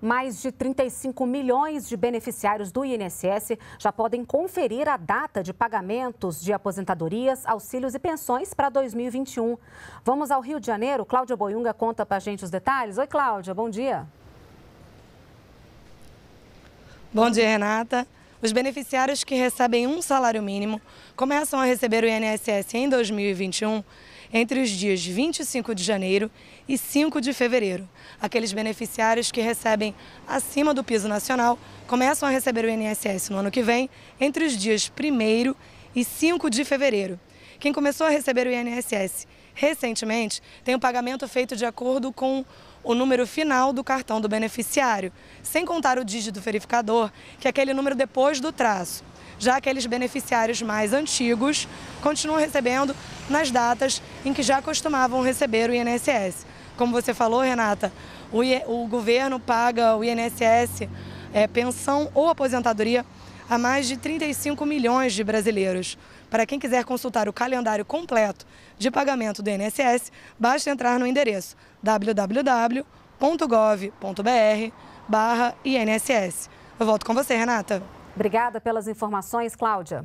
Mais de 35 milhões de beneficiários do INSS já podem conferir a data de pagamentos de aposentadorias, auxílios e pensões para 2021. Vamos ao Rio de Janeiro. Cláudia Boiunga conta para a gente os detalhes. Oi, Cláudia, bom dia. Bom dia, Renata. Os beneficiários que recebem um salário mínimo começam a receber o INSS em 2021 entre os dias 25 de janeiro e 5 de fevereiro. Aqueles beneficiários que recebem acima do piso nacional começam a receber o INSS no ano que vem, entre os dias 1 e 5 de fevereiro. Quem começou a receber o INSS recentemente tem o pagamento feito de acordo com o número final do cartão do beneficiário, sem contar o dígito verificador, que é aquele número depois do traço. Já aqueles beneficiários mais antigos continuam recebendo nas datas em que já costumavam receber o INSS. Como você falou, Renata, o, I... o governo paga o INSS, é, pensão ou aposentadoria a mais de 35 milhões de brasileiros. Para quem quiser consultar o calendário completo de pagamento do INSS, basta entrar no endereço www.gov.br barra INSS. Eu volto com você, Renata. Obrigada pelas informações, Cláudia.